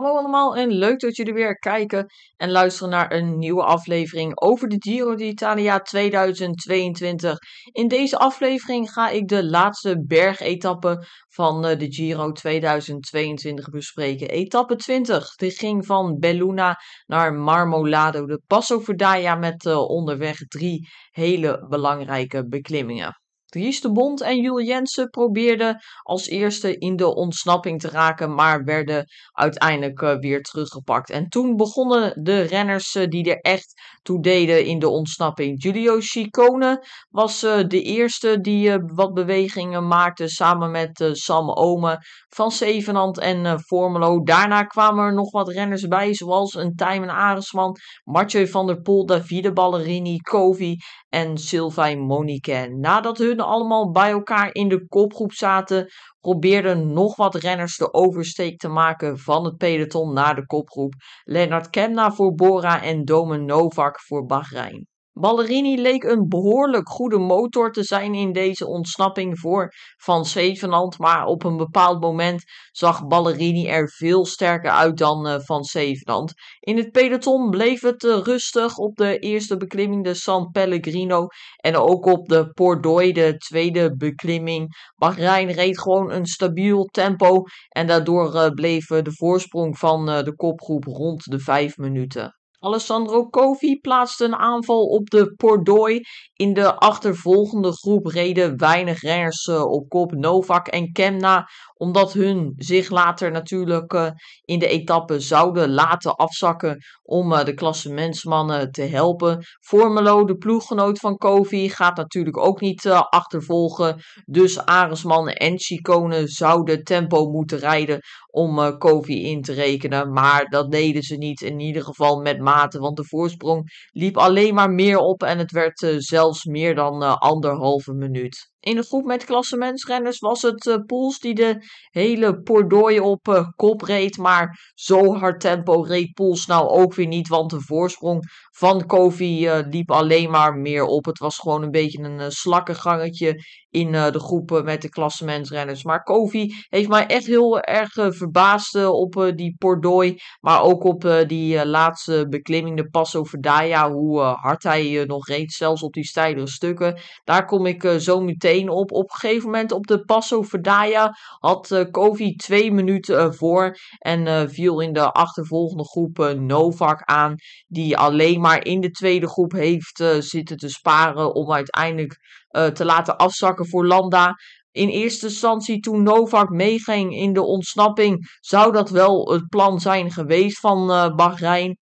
Hallo allemaal en leuk dat jullie weer kijken en luisteren naar een nieuwe aflevering over de Giro d'Italia 2022. In deze aflevering ga ik de laatste bergetappe van eh, de Giro 2022 bespreken. Etappe 20, die ging van Belluna naar Marmolado de Passo Verdaya met eh, onderweg drie hele belangrijke beklimmingen. Dries de Bond en Jules Jensen probeerden als eerste in de ontsnapping te raken, maar werden uiteindelijk eh, weer teruggepakt. En toen begonnen de renners eh, die er echt toe deden in de ontsnapping. Giulio Ciccone was eh, de eerste die wat bewegingen maakte samen met Sam Omen van Zevenand en Formelo. Daarna kwamen er nog wat renners bij, zoals een Tijmen Aresman, Mathieu van der Poel, Davide Ballerini, Kovi en Sylvain Monique. Nadat hun allemaal bij elkaar in de kopgroep zaten, probeerden nog wat renners de oversteek te maken van het peloton naar de kopgroep. Lennart Kemna voor Bora en Domen Novak voor Bahrein. Ballerini leek een behoorlijk goede motor te zijn in deze ontsnapping voor Van Zevenand. Maar op een bepaald moment zag Ballerini er veel sterker uit dan eh, Van Zevenand. In het peloton bleef het eh, rustig op de eerste beklimming de San Pellegrino. En ook op de Pordoi, de tweede beklimming. Bahrein reed gewoon een stabiel tempo. En daardoor uh, bleef de voorsprong van de kopgroep rond de vijf minuten. Alessandro Covi plaatste een aanval op de Pordoi. In de achtervolgende groep reden weinig renners eh, op kop. Novak en Kemna omdat hun zich later natuurlijk eh, in de etappe zouden laten afzakken om uh, de klassementsmannen te helpen. Formelo, de ploeggenoot van Kovi, gaat natuurlijk ook niet eh, achtervolgen. Dus Aresman en Chicone zouden tempo moeten rijden om Kovi in te rekenen. Maar dat deden ze niet, in ieder geval met mate. Want de voorsprong liep alleen maar meer op en het werd zelfs meer dan anderhalve minuut. In de groep met klassementsrenners was het uh, Poels die de hele Pordooi op eh, kop reed. Maar zo hard tempo reed Poels nou ook weer niet. Want de voorsprong van Kofi eh, liep alleen maar meer op. Het was gewoon een beetje een eh, slakkengangetje in eh, de groepen met de klassementrenners. Maar Kofi heeft mij echt heel erg verbaasd op die Pordoi. Maar ook op die laatste beklimming, de Passo Verdaya. Hoe hard hij nog reed, zelfs op die steilere stukken. Daar kom ik zo meteen op. Op een gegeven moment op de Passo Verdaya had Kofi twee minuten voor. En viel in de achtervolgende groep Novak aan. Die alleen maar maar in de tweede groep heeft eh, zitten te sparen om uiteindelijk eh, te laten afzakken voor Landa. In eerste instantie toen Novak meeging in de ontsnapping zou dat wel het plan zijn geweest van eh, Bahrein.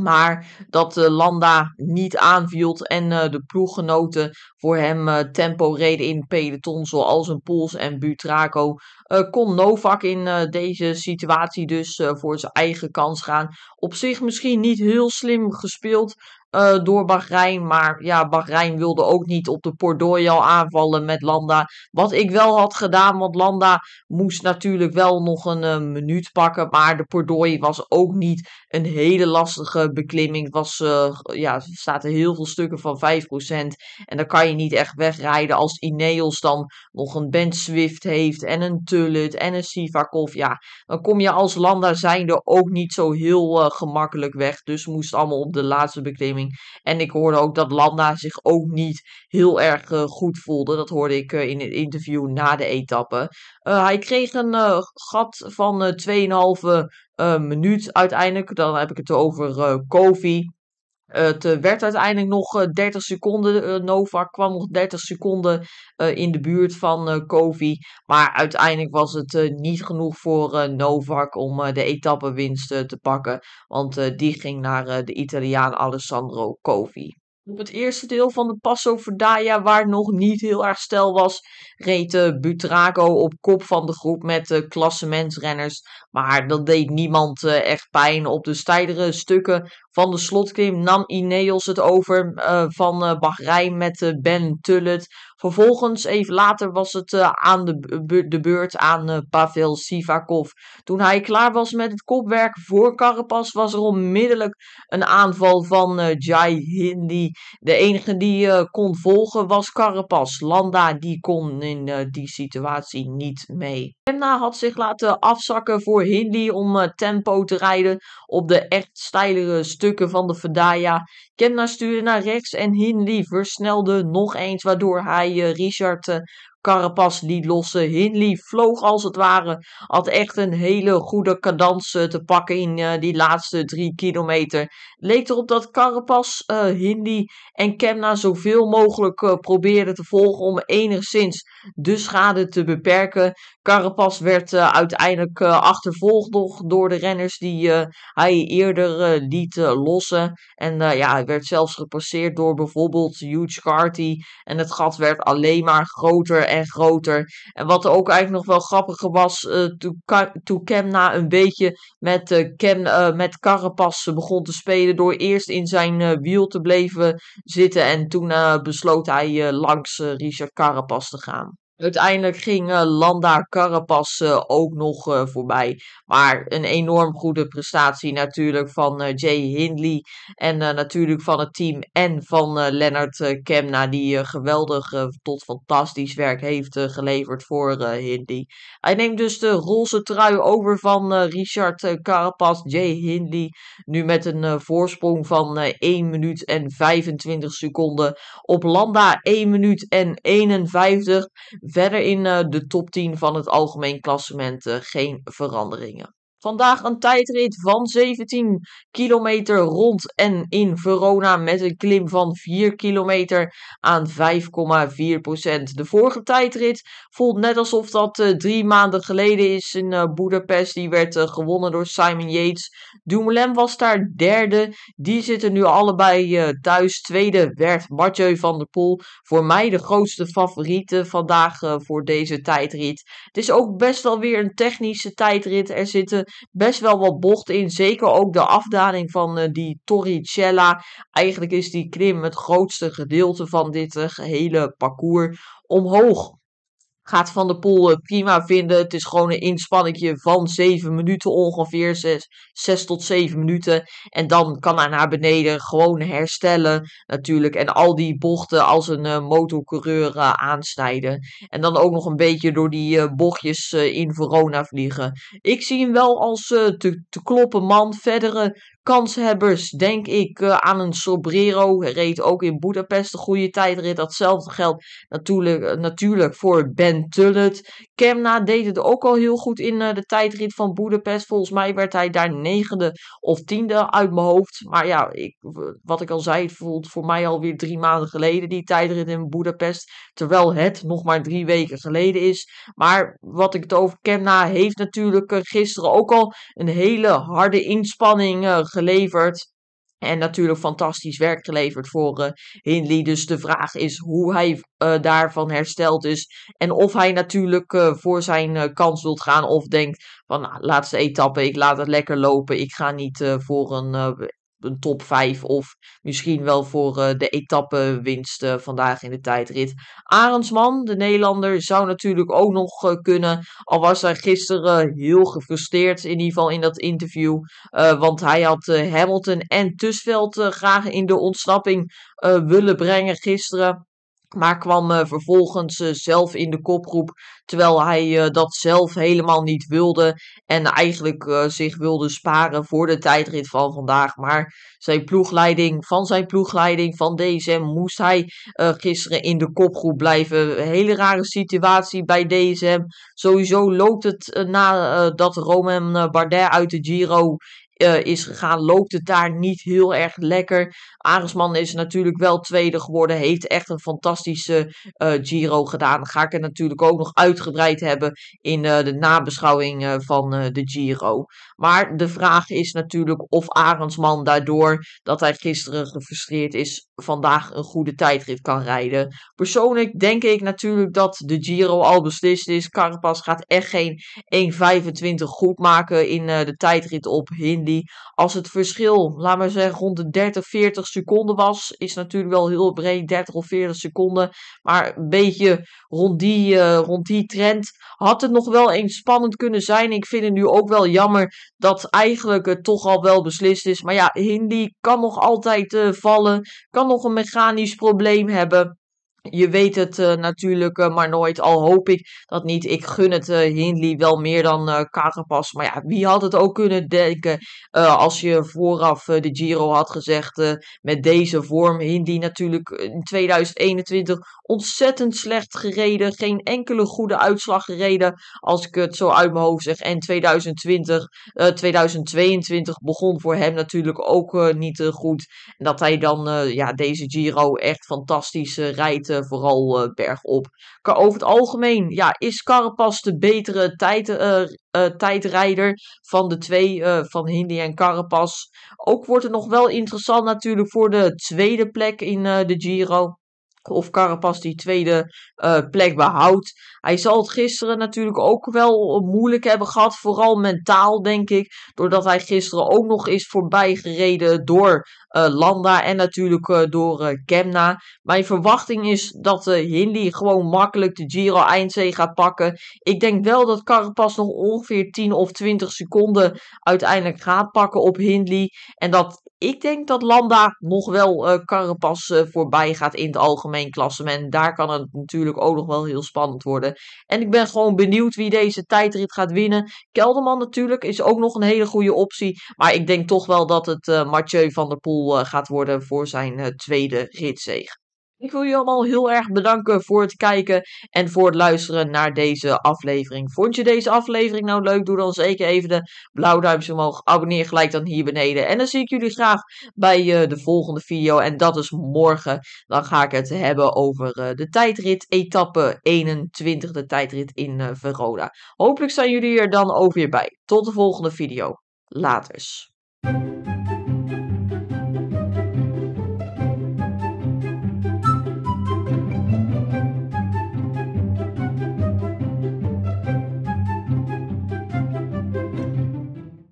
Maar dat uh, Landa niet aanviel en eh, de ploeggenoten voor hem eh, tempo reden in peloton, zoals een Pols en Butraco, kon Novak in deze situatie dus voor zijn eigen kans gaan. Op zich misschien niet heel slim gespeeld, eh, door Bahrein. Maar ja, Bahrein wilde ook niet op de al aanvallen met Landa. Wat ik wel had gedaan, want Landa moest natuurlijk wel nog een eh, minuut pakken. Maar de Pordoi was ook niet een hele lastige beklimming. was, eh, ja, er zaten heel veel stukken van 5%. En dan kan je niet echt wegrijden als Ineos dan nog een Ben Swift heeft en een Tullet en een Sivakov. Ja, dan kom je als Landa zijnde ook niet zo heel gemakkelijk weg. Dus moest allemaal op de laatste beklimming en ik hoorde ook dat Landa zich ook niet heel erg eh, goed voelde. Dat hoorde ik eh, in het interview na de etappe. Eh, hij kreeg een gat van 2,5 minuut uiteindelijk. Dan heb ik het over Kofi. Het eh, werd uiteindelijk nog 30 eh, seconden. Eh, Novak kwam nog 30 seconden in de buurt van Kovi. Maar uiteindelijk was het niet genoeg voor Novak om de etappenwinst te pakken. Want die ging naar de Italiaan Alessandro Kovi. Op het eerste deel van de Passo Verdaya, waar nog niet heel erg stel was, reed Butrago Butraco op kop van de groep met de klassementsrenners. Maar dat deed niemand echt pijn. Op de steilere stukken van de slotclaim nam Ineos het over eh, van uh, Bahrein met uh, Ben Tullet. Vervolgens, even later, was het aan de, de, beurt aan Pavel Sivakov. Toen hij klaar was met het kopwerk voor Carapaz, was er onmiddellijk een aanval van Jai Hindi. De enige die kon volgen was Carapaz. Landa die kon in die situatie niet mee. Emma had zich laten afzakken voor Hindi om tempo te rijden op de echt steilere stukken van de Fedaya. Kemna stuurde naar rechts en Hinliever versnelde nog eens, waardoor hij eh, Richard eh, Carapas liet lossen. Hindley vloog als het ware. Had echt een hele goede cadans eh, te pakken in eh, die laatste drie kilometer. Leek erop dat Carapas, uh, eh, Hindley en Kemna zoveel mogelijk uh, probeerden te volgen om enigszins de schade te beperken. Carapas werd uiteindelijk achtervolgd door de renners die hij eerder liet lossen. En ja, hij werd zelfs gepasseerd door bijvoorbeeld Hugh Carty. En het gat werd alleen maar groter en groter. En wat ook eigenlijk nog wel grappiger was, eh, toen, Kemna na een beetje met, uh, Cam, eh, met Carapas begon te spelen, door eerst in zijn wiel te blijven zitten. En toen besloot hij langs Richard Carapas te gaan. Uiteindelijk ging Landa Carapaz eh, ook nog eh, voorbij. Maar een enorm goede prestatie natuurlijk van eh, Jay Hindley. En natuurlijk van het team en van Leonard Kemna. Die geweldig tot fantastisch werk heeft geleverd voor Hindley. Hij neemt dus de roze trui over van Richard Carapaz. Jay Hindley nu met een voorsprong van 1 minuut en 25 seconden. Op Landa 1 minuut en 51. Verder in eh, de top 10 van het algemeen klassement eh, geen veranderingen. Vandaag een tijdrit van 17 kilometer rond en in Verona met een klim van 4 kilometer aan 5,4 De vorige tijdrit voelt net alsof dat eh, drie maanden geleden is in Boedapest. Eh, Budapest. Die werd eh, gewonnen door Simon Yates. Dumoulin was daar derde. Die zitten nu allebei thuis. Tweede werd Mathieu van der Poel. Voor mij de grootste favoriete vandaag voor deze tijdrit. Het is ook best wel weer een technische tijdrit. Er zitten best wel wat bocht in. Zeker ook de afdaling van eh, die Torricella. Eigenlijk is die klim het grootste gedeelte van dit uh, gehele parcours omhoog gaat Van de Poel eh, prima vinden. Het is gewoon een inspanningje van 7 minuten ongeveer. 6, tot 7 minuten. En dan kan hij naar beneden gewoon herstellen natuurlijk. En al die bochten als een uh, motorcoureur eh, aansnijden. En dan ook nog een beetje door die uh, bochtjes in Verona vliegen. Ik zie hem wel als te, te kloppen man. Verdere kanshebbers. Denk ik eh, aan een Sobrero. Reed ook in Budapest een goede tijdrit. Datzelfde geldt natuurlijk, eh, natuurlijk voor Ben Tullet. Kemna deed het ook al heel goed in eh, de tijdrit van Budapest. Volgens mij werd hij daar negende of tiende uit mijn hoofd. Maar ja, ik, wat ik al zei, het voelt voor mij alweer drie maanden geleden die tijdrit in Budapest. Terwijl het nog maar drie weken geleden is. Maar wat ik het over Kemna heeft natuurlijk gisteren ook al een hele harde inspanning geleverd. En natuurlijk fantastisch werk geleverd voor eh, Hindley. Dus de vraag is hoe hij eh, daarvan hersteld is. En of hij natuurlijk eh, voor zijn kans wilt gaan. Of denkt van nou, laatste etappe, ik laat het lekker lopen. Ik ga niet voor een een top 5 of misschien wel voor eh, de etappe winsten eh, vandaag in de tijdrit. Arendsman, de Nederlander, zou natuurlijk ook nog eh, kunnen. Al was hij gisteren heel gefrustreerd, in ieder geval in dat interview. want hij had Hamilton en Tusveld graag in de ontsnapping willen brengen gisteren. Maar kwam eh, vervolgens eh, zelf in de kopgroep. Terwijl hij eh, dat zelf helemaal niet wilde. En eigenlijk zich wilde sparen voor de tijdrit van vandaag. Maar zijn ploegleiding, van zijn ploegleiding van DSM moest hij gisteren in de kopgroep blijven. hele rare situatie bij DSM. Sowieso loopt het nadat Roman Bardet uit de Giro eh, is gegaan, loopt het daar niet heel erg lekker. Arendsman is natuurlijk wel tweede geworden. Heeft echt een fantastische eh, Giro gedaan. ga ik het natuurlijk ook nog uitgebreid hebben in eh, de nabeschouwing van de Giro. Maar de vraag is natuurlijk of Arendsman daardoor dat hij gisteren gefrustreerd is vandaag een goede tijdrit kan rijden. Persoonlijk denk ik natuurlijk dat de Giro al beslist is. Carapaz gaat echt geen 1,25 goed maken in eh, de tijdrit op Hindi. Als het verschil, laat maar zeggen, rond de 30, 40 seconden was, is natuurlijk wel heel breed, 30 of 40 seconden. Maar een beetje rond die, eh, rond die trend had het nog wel eens spannend kunnen zijn. Ik vind het nu ook wel jammer dat eigenlijk het toch al wel beslist is. Maar ja, Hindi kan nog altijd eh, vallen, kan nog een mechanisch probleem hebben. Je weet het eh, natuurlijk eh, maar nooit, al hoop ik dat niet. Ik gun het uh, Hindley wel meer dan uh, Carapaz. Maar ja, wie had het ook kunnen denken als je vooraf de Giro had gezegd met deze vorm. Hindley natuurlijk in 2021 ontzettend slecht gereden. Geen enkele goede uitslag gereden, als ik het zo uit mijn hoofd zeg. En 2020, 2022 begon voor hem natuurlijk ook niet goed. En dat hij dan ja, deze Giro echt fantastisch rijdt eh, vooral eh, bergop. Over het algemeen ja, is Carapas de betere tijd, eh, tijdrijder van de twee, van Hindi en Carapas. Ook wordt het nog wel interessant natuurlijk voor de tweede plek in de Giro of Carapas die tweede eh, plek behoudt. Hij zal het gisteren natuurlijk ook wel eh, moeilijk hebben gehad. Vooral mentaal, denk ik. Doordat hij gisteren ook nog is voorbijgereden door eh, Landa en natuurlijk door Kemna. Mijn verwachting is dat Hindi gewoon makkelijk de Giro eindzee gaat pakken. Ik denk wel dat Carapas nog ongeveer 10 of 20 seconden uiteindelijk gaat pakken op Hindley. En dat ik denk dat Landa nog wel uh, eh, Carapaz eh, voorbij gaat in het algemeen klassement. Daar kan het natuurlijk ook nog wel heel spannend worden. En ik ben gewoon benieuwd wie deze tijdrit gaat winnen. Kelderman natuurlijk is ook nog een hele goede optie. Maar ik denk toch wel dat het uh, Mathieu van der Poel gaat worden voor zijn tweede ritzege. Ik wil jullie allemaal heel erg bedanken voor het kijken en voor het luisteren naar deze aflevering. Vond je deze aflevering nou leuk? Doe dan zeker even de duimpje omhoog. Abonneer gelijk dan hier beneden. En dan zie ik jullie graag bij eh, de volgende video. En dat is morgen. Dan ga ik het hebben over eh, de tijdrit etappe 21. De tijdrit in eh, Verona. Hopelijk zijn jullie er dan ook weer bij. Tot de volgende video. Later.